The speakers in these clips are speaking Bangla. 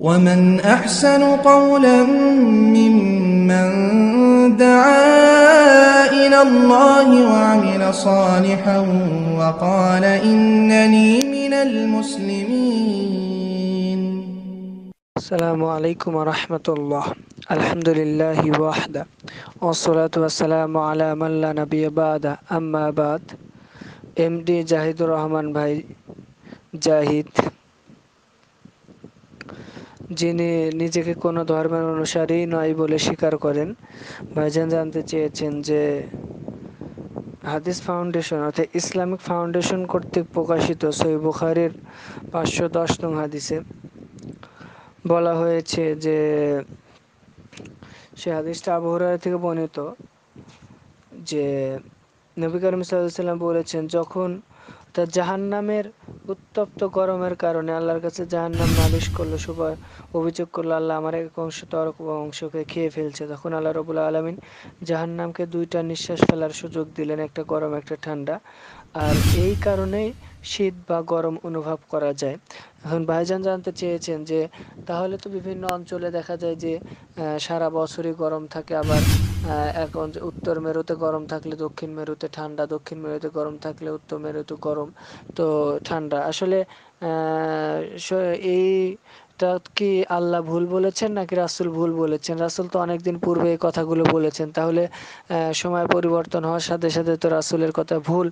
ومن أحسن قولا ممن دعا إلى الله وعمل صالحا وقال إنني من المسلمين السلام عليكم ورحمة الله الحمد لله وحده والصلاة والسلام على من لا نبي بعد أما بعد এমডি جاهد الرحمن بھائی جاهد যিনি নিজেকে কোনো ধর্মের অনুসারী নয় বলে স্বীকার করেন ভাইজান জানতে চেয়েছেন যে হাদিস ফাউন্ডেশন অর্থাৎ ইসলামিক ফাউন্ডেশন কর্তৃক প্রকাশিত সই বুখারির পাঁচশো দশ নং হাদিসে বলা হয়েছে যে সে হাদিসটা আবহাওয়া থেকে বর্ণিত যে নবী করিম সাল্লাম বলেছেন যখন তা জাহান্নামের উত্তপ্ত গরমের কারণে আল্লাহর কাছে জাহান্নাম নালিশ করলো সবাই অভিযোগ করলো আল্লাহ আমার এক অংশ তরক অংশকে খেয়ে ফেলছে তখন আল্লাহ রবুল্লা আলমিন জাহান্নামকে দুইটা নিঃশ্বাস ফেলার সুযোগ দিলেন একটা গরম একটা ঠান্ডা আর এই কারণেই শীত বা গরম অনুভব করা যায় এখন ভাইজান জানতে চেয়েছেন যে তাহলে তো বিভিন্ন অঞ্চলে দেখা যায় যে সারা বছরই গরম থাকে আবার এখন উত্তর মেরুতে গরম থাকলে দক্ষিণ মেরুতে ঠান্ডা দক্ষিণ মেরুতে গরম থাকলে উত্তর মেরুতে গরম তো ঠান্ডা আসলে এই এটা কি আল্লাহ ভুল বলেছেন নাকি রাসুল ভুল বলেছেন রাসুল তো অনেকদিন পূর্বে এই কথাগুলো বলেছেন তাহলে সময় পরিবর্তন হওয়ার সাথে সাথে তো রাসুলের কথা ভুল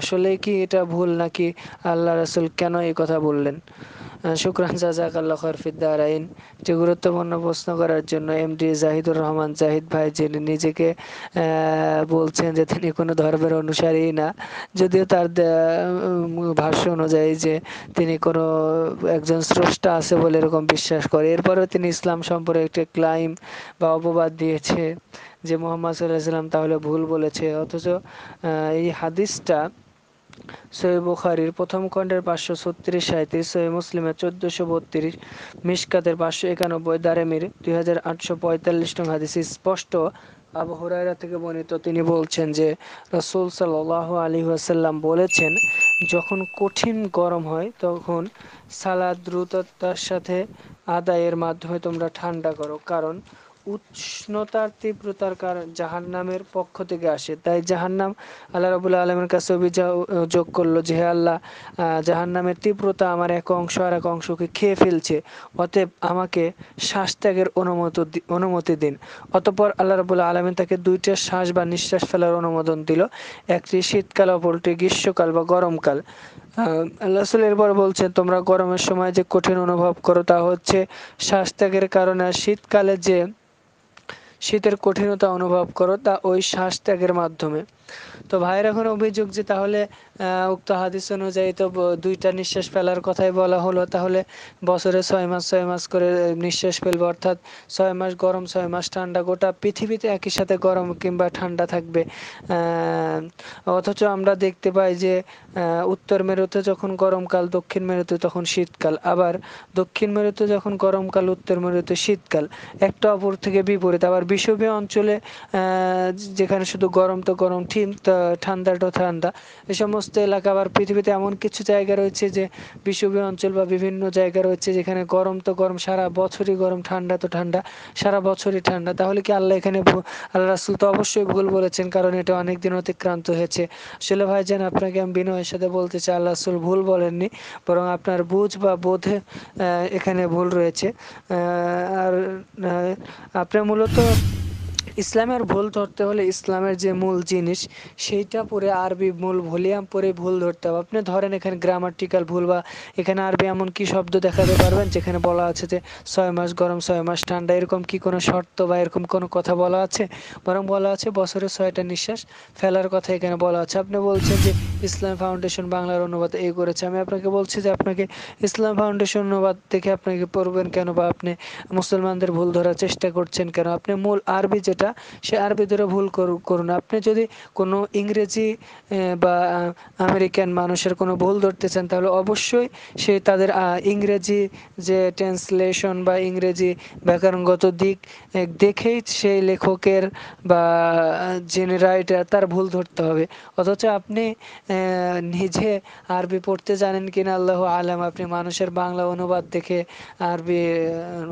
আসলে কি এটা ভুল নাকি আল্লাহ রাসুল কেন এই কথা বললেন শুক্রান জাজাকাল্লা খরফিদ্দারাইন যে গুরুত্বপূর্ণ প্রশ্ন করার জন্য এমডি জাহিদুর রহমান জাহিদ ভাই যিনি নিজেকে বলছেন যে তিনি কোনো ধর্মের অনুসারী না যদিও তার ভাষ্য অনুযায়ী যে তিনি কোনো একজন স্রষ্টা আছে বলে এরকম বিশ্বাস করে এরপরেও তিনি ইসলাম সম্পর্কে একটি ক্লাইম বা অপবাদ দিয়েছে যে মোহাম্মদ সাল্লাহ সাল্লাম তাহলে ভুল বলেছে অথচ এই হাদিসটা সহি বুখারির প্রথম খণ্ডের পাঁচশো ছত্রিশ সাঁত্রিশ সহি মুসলিমের চোদ্দশো বত্রিশ মিসকাতের পাঁচশো একানব্বই দারেমির দুই হাজার আটশো পঁয়তাল্লিশ নং হাদিস স্পষ্ট আবু হুরায়রা থেকে বর্ণিত তিনি বলছেন যে রসুল সাল্লাহ আলী ওয়াসাল্লাম বলেছেন যখন কঠিন গরম হয় তখন সালাদ দ্রুততার সাথে আদায়ের মাধ্যমে তোমরা ঠান্ডা করো কারণ উষ্ণতার তীব্রতার কারণ জাহান নামের পক্ষ থেকে আসে তাই জাহান নাম আল্লাহ রবুল্লা আলমের কাছে যোগ করলো যে হে আল্লাহ জাহান নামের তীব্রতা আমার এক অংশ আর এক অংশকে খেয়ে ফেলছে অতএব আমাকে শ্বাস ত্যাগের অনুমতি অনুমতি দিন অতপর আল্লাহ রবুল্লা আলমী তাকে দুইটা শ্বাস বা নিঃশ্বাস ফেলার অনুমোদন দিল একটি শীতকাল অপরটি গ্রীষ্মকাল বা গরমকাল আল্লাহ এরপর বলছেন তোমরা গরমের সময় যে কঠিন অনুভব করো তা হচ্ছে শ্বাস ত্যাগের কারণে শীতকালে যে শীতের কঠিনতা অনুভব করো তা ওই শ্বাস ত্যাগের মাধ্যমে তো ভাইয়ের এখন অভিযোগ যে তাহলে উক্ত হাদিস অনুযায়ী তো দুইটা নিঃশ্বাস ফেলার কথাই বলা হলো তাহলে বছরে ছয় মাস ছয় মাস করে নিঃশ্বাস ফেলবো অর্থাৎ ছয় মাস গরম ছয় মাস ঠান্ডা গোটা পৃথিবীতে একই সাথে গরম কিংবা ঠান্ডা থাকবে অথচ আমরা দেখতে পাই যে উত্তর মেরুতে যখন গরমকাল দক্ষিণ মেরুতে তখন শীতকাল আবার দক্ষিণ মেরুতে যখন গরমকাল উত্তর মেরুতে শীতকাল একটা অপর থেকে বিপরীত আবার বিষুবীয় অঞ্চলে যেখানে শুধু গরম তো গরম ঠিক ঠান্ডা তো ঠান্ডা এ সমস্ত সমস্ত এলাকা বা পৃথিবীতে এমন কিছু জায়গা রয়েছে যে বিষুবীয় অঞ্চল বা বিভিন্ন জায়গা রয়েছে যেখানে গরম তো গরম সারা বছরই গরম ঠান্ডা তো ঠান্ডা সারা বছরই ঠান্ডা তাহলে কি আল্লাহ এখানে আল্লাহ রাসুল তো অবশ্যই ভুল বলেছেন কারণ এটা অনেক দিন অতিক্রান্ত হয়েছে আসলে ভাইজান আপনাকে আমি বিনয়ের সাথে বলতে চাই আল্লাহ রাসুল ভুল বলেননি বরং আপনার বুঝ বা বোধে এখানে ভুল রয়েছে আর আপনি মূলত ইসলামের ভুল ধরতে হলে ইসলামের যে মূল জিনিস সেইটা পড়ে আরবি মূল ভলিউম পড়ে ভুল ধরতে হবে আপনি ধরেন এখানে গ্রামাটিক্যাল ভুল বা এখানে আরবি এমন কি শব্দ দেখাতে পারবেন যেখানে বলা আছে যে ছয় মাস গরম ছয় মাস ঠান্ডা এরকম কি কোনো শর্ত বা এরকম কোনো কথা বলা আছে বরং বলা আছে বছরে ছয়টা নিঃশ্বাস ফেলার কথা এখানে বলা আছে আপনি বলছেন যে ইসলাম ফাউন্ডেশন বাংলার অনুবাদ এই করেছে আমি আপনাকে বলছি যে আপনাকে ইসলাম ফাউন্ডেশন অনুবাদ দেখে আপনাকে পড়বেন কেন বা আপনি মুসলমানদের ভুল ধরার চেষ্টা করছেন কেন আপনি মূল আরবি যে যেটা সে ধরে ভুল করুন আপনি যদি কোনো ইংরেজি বা আমেরিকান মানুষের কোনো ভুল ধরতে চান তাহলে অবশ্যই সে তাদের ইংরেজি যে ট্রান্সলেশন বা ইংরেজি ব্যাকরণগত দিক দেখেই সেই লেখকের বা যিনি রাইটার তার ভুল ধরতে হবে অথচ আপনি নিজে আরবি পড়তে জানেন কিনা আল্লাহ আলাম আপনি মানুষের বাংলা অনুবাদ দেখে আরবি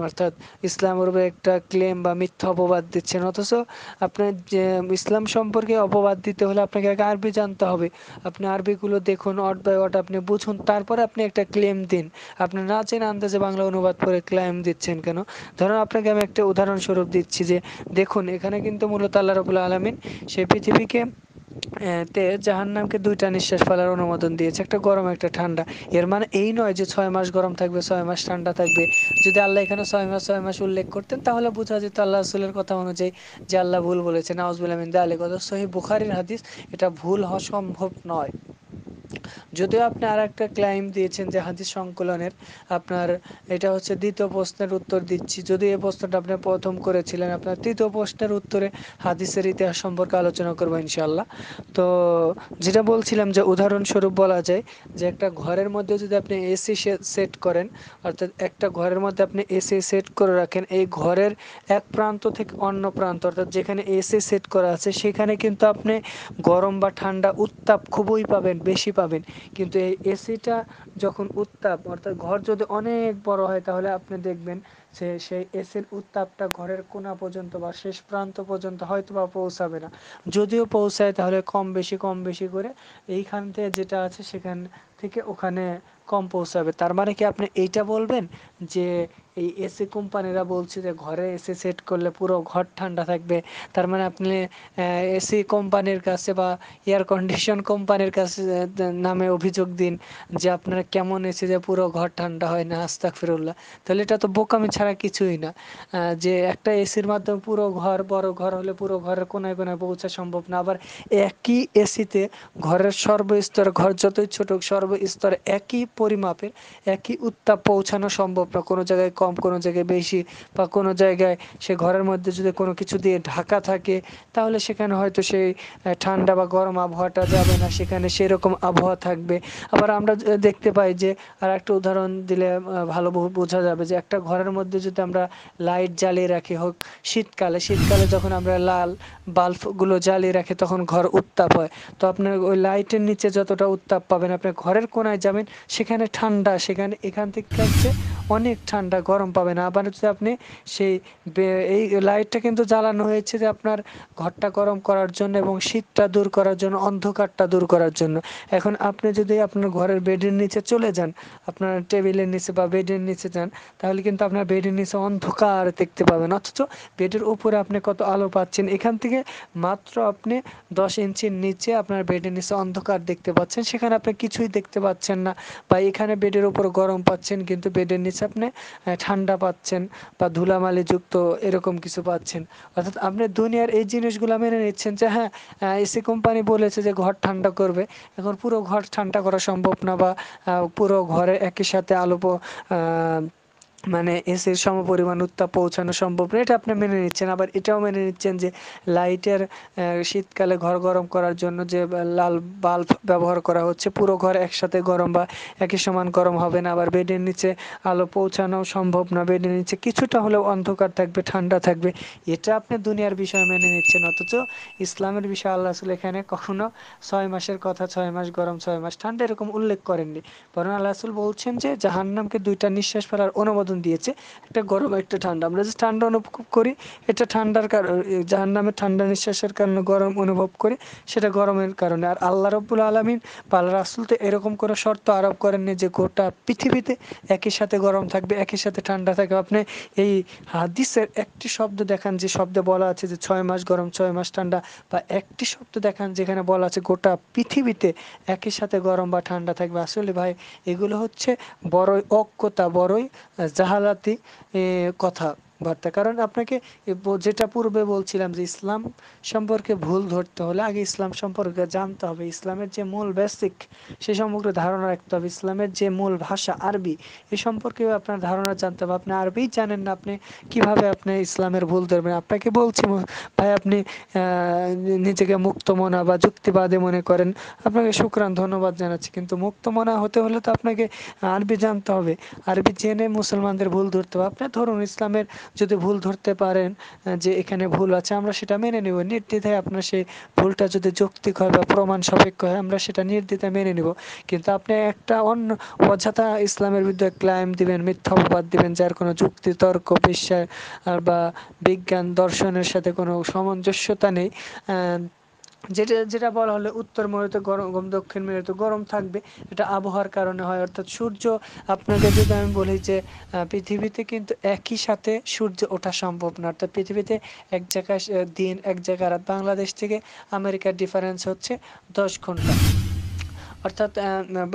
অর্থাৎ ইসলাম একটা ক্লেম বা মিথ্যা অপবাদ দিচ্ছেন অথচ আপনার যে ইসলাম সম্পর্কে অপবাদ দিতে হলে আপনাকে আগে আরবি জানতে হবে আপনি আরবিগুলো দেখুন অট বাই অট আপনি বুঝুন তারপরে আপনি একটা ক্লেম দিন আপনি না চেনা আন্দাজে বাংলা অনুবাদ করে ক্লেম দিচ্ছেন কেন ধরুন আপনাকে আমি একটা উদাহরণস্বরূপ দিচ্ছি যে দেখুন এখানে কিন্তু মূলত আল্লাহ রবুল্লা আলমিন সে পৃথিবীকে তে জাহান্নামকে দুইটা নিঃশ্বাস ফেলার অনুমোদন দিয়েছে একটা গরম একটা ঠান্ডা এর মানে এই নয় যে ছয় মাস গরম থাকবে ছয় মাস ঠান্ডা থাকবে যদি আল্লাহ এখানে ছয় মাস ছয় মাস উল্লেখ করতেন তাহলে বোঝা যেত আল্লাহ রসুলের কথা অনুযায়ী যে আল্লাহ ভুল বলেছে নাউজবুল আমিন দা আলী কথা সহি বুখারির হাদিস এটা ভুল হওয়া সম্ভব নয় যদিও আপনি আর একটা ক্লাইম দিয়েছেন যে হাদিস সংকলনের আপনার এটা হচ্ছে দ্বিতীয় প্রশ্নের উত্তর দিচ্ছি যদি এই প্রশ্নটা আপনি প্রথম করেছিলেন আপনার তৃতীয় প্রশ্নের উত্তরে হাদিসের ইতিহাস সম্পর্কে আলোচনা করবো ইনশাল্লাহ তো যেটা বলছিলাম যে উদাহরণস্বরূপ বলা যায় যে একটা ঘরের মধ্যে যদি আপনি এসি সেট করেন অর্থাৎ একটা ঘরের মধ্যে আপনি এসি সেট করে রাখেন এই ঘরের এক প্রান্ত থেকে অন্য প্রান্ত অর্থাৎ যেখানে এসি সেট করা আছে সেখানে কিন্তু আপনি গরম বা ঠান্ডা উত্তাপ খুবই পাবেন বেশি পাবেন পাবেন কিন্তু এই এসিটা যখন উত্তাপ অর্থাৎ ঘর যদি অনেক বড় হয় তাহলে আপনি দেখবেন সে সেই এসির উত্তাপটা ঘরের কোনা পর্যন্ত বা শেষ প্রান্ত পর্যন্ত হয়তো বা পৌঁছাবে না যদিও পৌঁছায় তাহলে কম বেশি কম বেশি করে এইখান থেকে যেটা আছে সেখান থেকে ওখানে কম পৌঁছাবে তার মানে কি আপনি এইটা বলবেন যে এই এসি কোম্পানিরা বলছে যে ঘরে এসি সেট করলে পুরো ঘর ঠান্ডা থাকবে তার মানে আপনি এসি কোম্পানির কাছে বা এয়ার কন্ডিশন কোম্পানির কাছে নামে অভিযোগ দিন যে আপনারা কেমন এসি যে পুরো ঘর ঠান্ডা হয় না আস্তাক ফিরুল্লাহ তাহলে এটা তো বোকামি ছাড়া ছাড়া কিছুই না যে একটা এসির মাধ্যমে পুরো ঘর বড় ঘর হলে পুরো ঘরের কোনায় কোনায় পৌঁছা সম্ভব না আবার একই এসিতে ঘরের সর্বস্তর ঘর যতই ছোট সর্বস্তর একই পরিমাপের একই উত্তাপ পৌঁছানো সম্ভব না কোনো জায়গায় কম কোনো জায়গায় বেশি বা কোনো জায়গায় সে ঘরের মধ্যে যদি কোনো কিছু দিয়ে ঢাকা থাকে তাহলে সেখানে হয়তো সেই ঠান্ডা বা গরম আবহাওয়াটা যাবে না সেখানে সেরকম আবহাওয়া থাকবে আবার আমরা দেখতে পাই যে আর একটা উদাহরণ দিলে ভালো বোঝা যাবে যে একটা ঘরের মধ্যে মধ্যে যদি আমরা লাইট জ্বালিয়ে রাখি হোক শীতকালে শীতকালে যখন আমরা লাল বাল্বগুলো জ্বালিয়ে রাখি তখন ঘর উত্তাপ হয় তো আপনার ওই লাইটের নিচে যতটা উত্তাপ পাবেন আপনি ঘরের কোনায় যাবেন সেখানে ঠান্ডা সেখানে এখান থেকে হচ্ছে অনেক ঠান্ডা গরম পাবেন আবার হচ্ছে আপনি সেই এই লাইটটা কিন্তু জ্বালানো হয়েছে যে আপনার ঘরটা গরম করার জন্য এবং শীতটা দূর করার জন্য অন্ধকারটা দূর করার জন্য এখন আপনি যদি আপনার ঘরের বেডের নিচে চলে যান আপনার টেবিলের নিচে বা বেডের নিচে যান তাহলে কিন্তু আপনার বেড বেডের নিচে অন্ধকার দেখতে পাবেন অথচ বেডের উপরে আপনি কত আলো পাচ্ছেন এখান থেকে মাত্র আপনি দশ ইঞ্চির নিচে আপনার বেডের নিচে অন্ধকার দেখতে পাচ্ছেন সেখানে আপনি কিছুই দেখতে পাচ্ছেন না বা এখানে বেডের উপর গরম পাচ্ছেন কিন্তু বেডের নিচে আপনি ঠান্ডা পাচ্ছেন বা ধুলামালিযুক্ত এরকম কিছু পাচ্ছেন অর্থাৎ আপনি দুনিয়ার এই জিনিসগুলো মেনে নিচ্ছেন যে হ্যাঁ এসি কোম্পানি বলেছে যে ঘর ঠান্ডা করবে এখন পুরো ঘর ঠান্ডা করা সম্ভব না বা পুরো ঘরে একই সাথে আলো মানে এসির সমপরিমাণ উত্তাপ পৌঁছানো সম্ভব না এটা আপনি মেনে নিচ্ছেন আবার এটাও মেনে নিচ্ছেন যে লাইটের শীতকালে ঘর গরম করার জন্য যে লাল বাল্ব ব্যবহার করা হচ্ছে পুরো ঘর একসাথে গরম বা একই সমান গরম হবে না আবার বেডের নিচে আলো পৌঁছানো সম্ভব না বেডের নিচে কিছুটা হলেও অন্ধকার থাকবে ঠান্ডা থাকবে এটা আপনি দুনিয়ার বিষয় মেনে নিচ্ছেন অথচ ইসলামের বিষয় আল্লাহ আসলে এখানে কখনো ছয় মাসের কথা ছয় মাস গরম ছয় মাস ঠান্ডা এরকম উল্লেখ করেননি বরং আল্লাহ বলছেন যে জাহান্নামকে দুইটা নিঃশ্বাস ফেলার অনুমোদন বিনোদন দিয়েছে একটা গরম একটা ঠান্ডা আমরা যে ঠান্ডা অনুভব করি এটা ঠান্ডার কারণে যাহার নামে ঠান্ডা নিঃশ্বাসের কারণে গরম অনুভব করি সেটা গরমের কারণে আর আল্লাহ রব্বুল আলমিন পাল্লা রাসুল তো এরকম কোনো শর্ত আরোপ করেননি যে গোটা পৃথিবীতে একই সাথে গরম থাকবে একই সাথে ঠান্ডা থাকবে আপনি এই হাদিসের একটি শব্দ দেখান যে শব্দে বলা আছে যে ছয় মাস গরম ছয় মাস ঠান্ডা বা একটি শব্দ দেখান যেখানে বলা আছে গোটা পৃথিবীতে একই সাথে গরম বা ঠান্ডা থাকবে আসলে ভাই এগুলো হচ্ছে বড়ই অজ্ঞতা বড়ই জাহালাতি কথা বার্তা কারণ আপনাকে যেটা পূর্বে বলছিলাম যে ইসলাম সম্পর্কে ভুল ধরতে হলে আগে ইসলাম সম্পর্কে জানতে হবে ইসলামের যে মূল বেসিক সে সম্পর্কে ধারণা রাখতে হবে ইসলামের যে মূল ভাষা আরবি এ সম্পর্কেও আপনার ধারণা জানতে হবে আপনি আরবি জানেন না আপনি কিভাবে আপনি ইসলামের ভুল ধরবেন আপনাকে বলছি ভাই আপনি নিজেকে মুক্ত মনা বা যুক্তিবাদে মনে করেন আপনাকে শুক্রান ধন্যবাদ জানাচ্ছি কিন্তু মুক্ত মনা হতে হলে তো আপনাকে আরবি জানতে হবে আরবি জেনে মুসলমানদের ভুল ধরতে হবে আপনি ধরুন ইসলামের যদি ভুল ধরতে পারেন যে এখানে ভুল আছে আমরা সেটা মেনে নেব নির্দ্বিধায় আপনার সেই ভুলটা যদি যৌক্তিক হয় বা প্রমাণ সাপেক্ষ হয় আমরা সেটা নির্দ্বিধায় মেনে নেব কিন্তু আপনি একটা অন্য অযথা ইসলামের বিরুদ্ধে ক্লাইম দিবেন মিথ্যা অপবাদ দিবেন যার কোনো যুক্তি তর্ক বিশ্বাস বা বিজ্ঞান দর্শনের সাথে কোনো সামঞ্জস্যতা নেই যেটা যেটা বলা হলো উত্তর মেরুতে গরম দক্ষিণ মেরুতে গরম থাকবে এটা আবহাওয়ার কারণে হয় অর্থাৎ সূর্য আপনাকে যদি আমি বলি যে পৃথিবীতে কিন্তু একই সাথে সূর্য ওঠা সম্ভব না অর্থাৎ পৃথিবীতে এক জায়গায় দিন এক জায়গায় রাত বাংলাদেশ থেকে আমেরিকার ডিফারেন্স হচ্ছে দশ ঘন্টা অর্থাৎ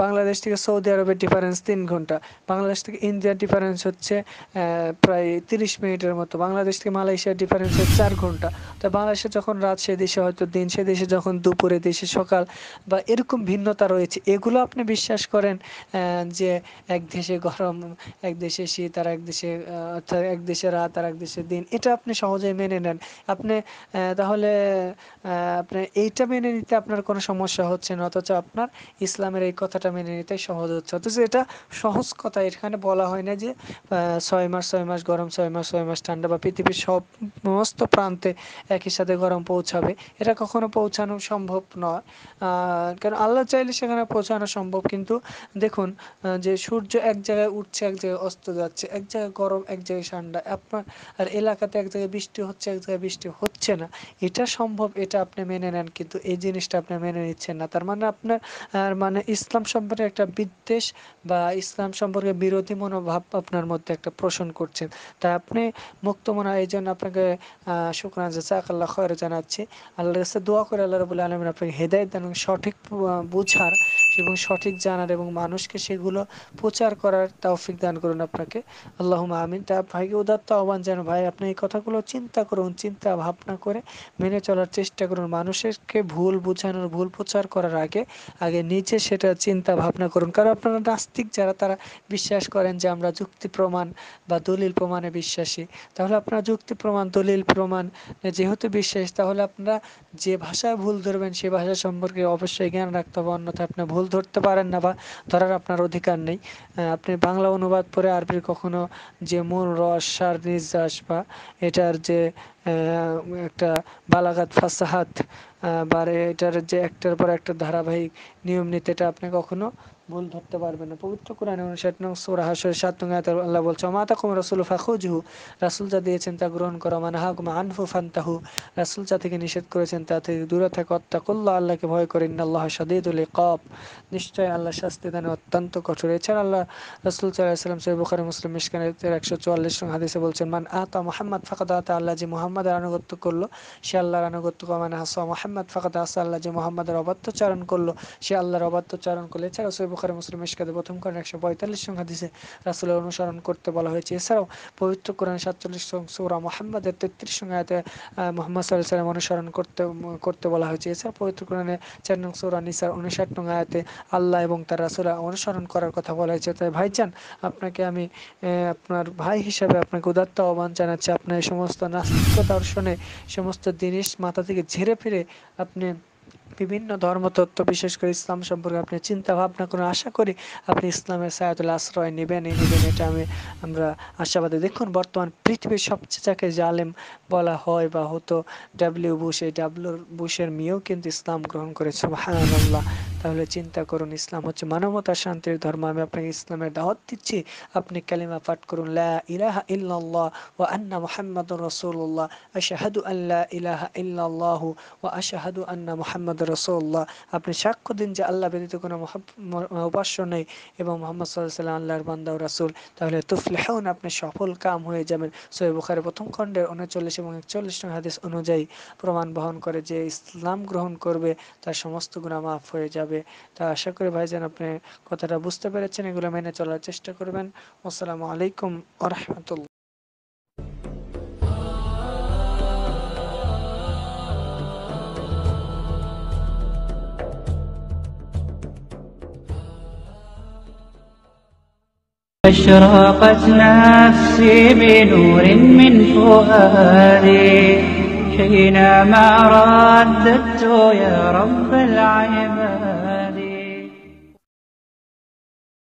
বাংলাদেশ থেকে সৌদি আরবের ডিফারেন্স তিন ঘন্টা বাংলাদেশ থেকে ইন্ডিয়ার ডিফারেন্স হচ্ছে প্রায় তিরিশ মিনিটের মতো বাংলাদেশ থেকে মালয়েশিয়ার ডিফারেন্স হচ্ছে চার ঘন্টা তো বাংলাদেশে যখন রাত সে দেশে হয়তো দিন সে দেশে যখন দুপুরে দেশে সকাল বা এরকম ভিন্নতা রয়েছে এগুলো আপনি বিশ্বাস করেন যে এক দেশে গরম এক দেশে শীত আর এক দেশে অর্থাৎ এক দেশে রাত আর এক দেশে দিন এটা আপনি সহজেই মেনে নেন আপনি তাহলে আপনি এইটা মেনে নিতে আপনার কোনো সমস্যা হচ্ছে না অথচ আপনার ইসলামের এই কথাটা মেনে নিতে সহজ হচ্ছে অথচ এটা সহজ কথা এখানে বলা হয় না যে ছয় মাস ছয় মাস গরম ছয় মাস ছয় মাস ঠান্ডা বা পৃথিবীর সব সমস্ত প্রান্তে একই সাথে গরম পৌঁছাবে এটা কখনো পৌঁছানো সম্ভব নয় কারণ আল্লাহ চাইলে সেখানে পৌঁছানো সম্ভব কিন্তু দেখুন যে সূর্য এক জায়গায় উঠছে এক জায়গায় অস্ত যাচ্ছে এক জায়গায় গরম এক জায়গায় ঠান্ডা আপনার আর এলাকাতে এক জায়গায় বৃষ্টি হচ্ছে এক জায়গায় বৃষ্টি হচ্ছে না এটা সম্ভব এটা আপনি মেনে নেন কিন্তু এই জিনিসটা আপনি মেনে নিচ্ছেন না তার মানে আপনার আপনার মানে ইসলাম সম্পর্কে একটা বিদ্বেষ বা ইসলাম সম্পর্কে বিরোধী মনোভাব আপনার মধ্যে একটা পোষণ করছেন তাই আপনি মুক্ত হয় এই জন্য আপনাকে শুক্রান জাসাক আল্লাহ খয়ের জানাচ্ছি আল্লাহর কাছে দোয়া করে আল্লাহ রবুল্লা আলমিন আপনাকে হেদায়ত এবং সঠিক বুঝার এবং সঠিক জানার এবং মানুষকে সেগুলো প্রচার করার তৌফিক দান করুন আপনাকে আল্লাহ আমিন তা ভাইকে উদাত্ত আহ্বান জানো ভাই আপনি এই কথাগুলো চিন্তা করুন চিন্তা ভাবনা করে মেনে চলার চেষ্টা করুন মানুষকে ভুল বোঝানোর ভুল প্রচার করার আগে আগে নিচে সেটা চিন্তা ভাবনা করুন কারণ আপনারা নাস্তিক যারা তারা বিশ্বাস করেন যে আমরা যুক্তি প্রমাণ বা দলিল প্রমাণে বিশ্বাসী তাহলে আপনারা যুক্তি প্রমাণ দলিল প্রমাণ যেহেতু বিশ্বাসী তাহলে আপনারা যে ভাষায় ভুল ধরবেন সে ভাষা সম্পর্কে অবশ্যই জ্ঞান রাখতে হবে অন্যথা আপনি ভুল ধরতে পারেন না বা ধরার আপনার অধিকার নেই আপনি বাংলা অনুবাদ পড়ে আরবির কখনো যে মূল রস সার নির্যাস বা এটার যে একটা বালাঘাত ফাসাহাত বারে এটার যে একটার পর একটা ধারাবাহিক নিয়ম এটা আপনি কখনো ভুল ধরতে পারবে না পবিত্র কোরআন অনুসার নং সোরা হাসর সাত নঙ্গায় আল্লাহ বলছে মাতা কুম ফাখুজহু রাসুল যা দিয়েছেন তা গ্রহণ করো মানহা কুমা আনফু ফান্তাহু রাসুল যা থেকে নিষেধ করেছেন তা থেকে দূরে থাকে অত্তাকুল্লা আল্লাহকে ভয় করেন আল্লাহ সাদিদুল কপ নিশ্চয় আল্লাহ শাস্তি দানে অত্যন্ত কঠোর এছাড়া আল্লাহ রাসুল সাল্লাম সৈব বুখারি মুসলিম মিসকানের একশো চুয়াল্লিশ হাদিসে বলছেন মান আতা মোহাম্মদ ফাকাদ আতা আল্লাহ যে মোহাম্মদের আনুগত্য করলো সে আল্লাহর আনুগত্য মানে হাসা মোহাম্মদ ফাকাদ আসা আল্লাহ যে মোহাম্মদের অবাধ্যচারণ করলো সে আল্লাহর অবাধ্যচারণ করলো এছাড়া সৈব বুখারি মুসলিম ইস্কাদে প্রথম কারণ একশো পঁয়তাল্লিশ সংখ্যা দিছে রাসুলের অনুসরণ করতে বলা হয়েছে এছাড়াও পবিত্র কোরআন সাতচল্লিশ সৌরা মোহাম্মদের তেত্রিশ সংখ্যাতে মোহাম্মদ সাল্লাহ সাল্লাম অনুসরণ করতে করতে বলা হয়েছে এছাড়াও পবিত্র কোরআনে চার নং সৌরা নিসার উনষাট নং আয়াতে আল্লাহ এবং তার রাসুলা অনুসরণ করার কথা বলা হয়েছে তাই ভাইজান আপনাকে আমি আপনার ভাই হিসাবে আপনাকে উদাত্ত আহ্বান জানাচ্ছি আপনার সমস্ত নাস্তিকতা দর্শনে সমস্ত জিনিস মাথা থেকে ঝেড়ে ফিরে আপনি বিভিন্ন ধর্মতত্ত্ব বিশেষ করে ইসলাম সম্পর্কে আপনি চিন্তা ভাবনা করুন আশা করি আপনি ইসলামের সায়াতুল আশ্রয় নেবেন এই নেবেন এটা আমি আমরা আশাবাদী দেখুন বর্তমান পৃথিবীর সবচেয়ে যাকে জালেম বলা হয় বা হতো ডাব্লিউ বুশ এই ডাব্লিউ বুশের মেয়েও কিন্তু ইসলাম গ্রহণ করেছে মহানাল্লাহ তাহলে চিন্তা করুন ইসলাম হচ্ছে মানবতা শান্তির ধর্ম আমি আপনাকে ইসলামের দাওয়াত দিচ্ছি আপনি কালিমা পাঠ করুন লা ইলাহা ইল্লাল্লাহ ওয়া আন্না মুহাম্মাদুর রাসূলুল্লাহ আশহাদু আল্লা ইলাহা ইল্লাল্লাহু ওয়া আশহাদু আন্না মুহাম্মাদ মোহাম্মদ রসোল্লাহ আপনি সাক্ষ্য দিন যে আল্লাহ ব্যতীত কোনো উপাস্য নেই এবং মোহাম্মদ সাল্লাহ সাল্লাম আল্লাহর বান্দা রাসুল তাহলে তুফলেহন আপনি সফল কাম হয়ে যাবেন সৈব বুখারের প্রথম খণ্ডের উনচল্লিশ এবং একচল্লিশ নং হাদিস অনুযায়ী প্রমাণ বহন করে যে ইসলাম গ্রহণ করবে তার সমস্ত গুণা মাফ হয়ে যাবে তা আশা করি ভাই যেন আপনি কথাটা বুঝতে পেরেছেন এগুলো মেনে চলার চেষ্টা করবেন আসসালামু আলাইকুম আ أشرقت نفسي بنور من فؤادي حينما رددت يا رب العيب